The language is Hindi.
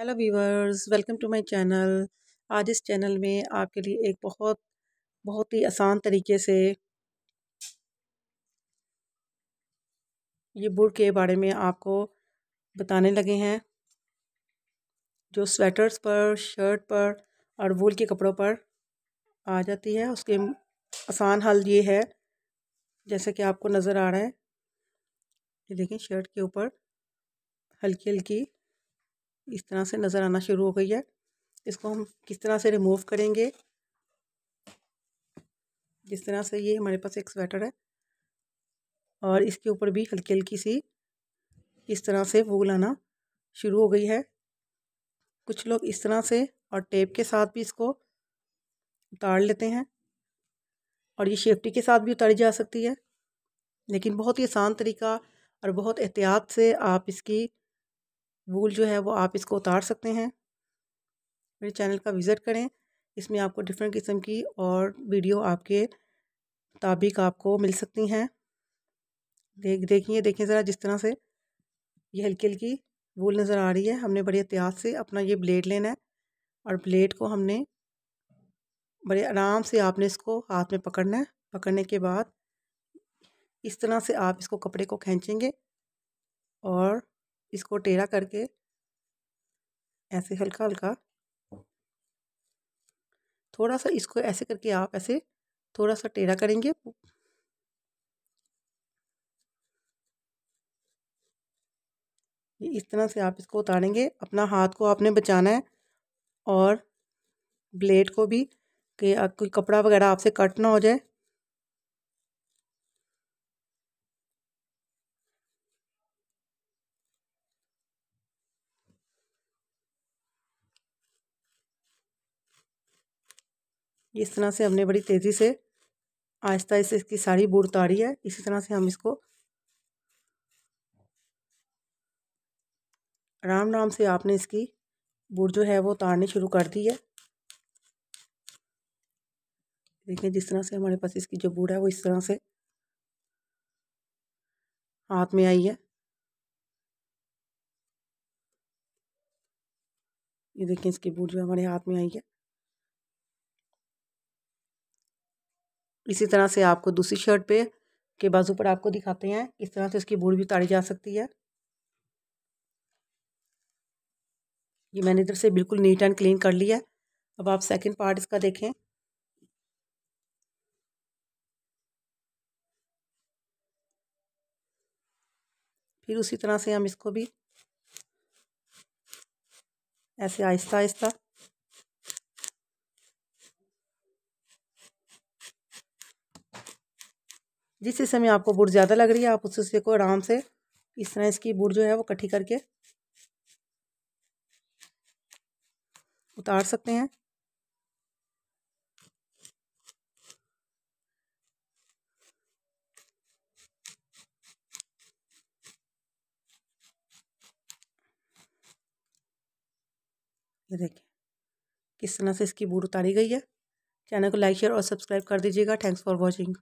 hello viewers welcome to my channel आज इस चैनल में आपके लिए एक बहुत बहुत ही आसान तरीके से ये बुर के बारे में आपको बताने लगे हैं जो स्वेटर्स पर शर्ट पर और वूल के कपड़ों पर आ जाती है उसके आसान हल ये है जैसे कि आपको नज़र आ रहा है ये देखें शर्ट के ऊपर हल्की हल्की इस तरह से नज़र आना शुरू हो गई है इसको हम किस तरह से रिमूव करेंगे जिस तरह से ये हमारे पास एक स्वेटर है और इसके ऊपर भी हल्की हल्की सी इस तरह से वूल आना शुरू हो गई है कुछ लोग इस तरह से और टेप के साथ भी इसको उतार लेते हैं और ये शेफ्टी के साथ भी उतारी जा सकती है लेकिन बहुत ही आसान तरीका और बहुत एहतियात से आप इसकी वूल जो है वो आप इसको उतार सकते हैं मेरे चैनल का विज़िट करें इसमें आपको डिफरेंट किस्म की और वीडियो आपके मुताबिक आपको मिल सकती हैं देख देखिए देखिए ज़रा जिस तरह से ये हल्की हल्की वूल नज़र आ रही है हमने बड़े एहतियात से अपना ये ब्लेड लेना है और ब्लेड को हमने बड़े आराम से आपने इसको हाथ में पकड़ना है पकड़ने के बाद इस तरह से आप इसको कपड़े को खींचेंगे और इसको टेढ़ा करके ऐसे हल्का हल्का थोड़ा सा इसको ऐसे करके आप ऐसे थोड़ा सा टेढ़ा करेंगे इस तरह से आप इसको उतारेंगे अपना हाथ को आपने बचाना है और ब्लेड को भी कि कोई कपड़ा वगैरह आपसे कट ना हो जाए इस तरह से हमने बड़ी तेज़ी से आहिस्ता आहिस्ते इसकी सारी बूढ़ उतारी है इसी तरह से हम इसको आराम राम से आपने इसकी बूढ़ जो है वो उतारनी शुरू कर दी है देखिए जिस तरह से हमारे पास इसकी जो बूढ़ है वो इस तरह से हाथ में आई है ये देखिए इसकी बूट जो हमारे हाथ में आई है इसी तरह से आपको दूसरी शर्ट पे के बाजू पर आपको दिखाते हैं इस तरह से इसकी बूढ़ भी उतारी जा सकती है ये मैंने इधर से बिल्कुल नीट एंड क्लीन कर लिया है अब आप सेकंड पार्ट इसका देखें फिर उसी तरह से हम इसको भी ऐसे आहिस्ता आहिस्ता जिस हिस्से में आपको बुर ज़्यादा लग रही है आप उस हिस्से को आराम से इस तरह इसकी बुर जो है वो इकट्ठी करके उतार सकते हैं ये देखिए किस तरह से इसकी बूट उतारी गई है चैनल को लाइक शेयर और सब्सक्राइब कर दीजिएगा थैंक्स फॉर वॉचिंग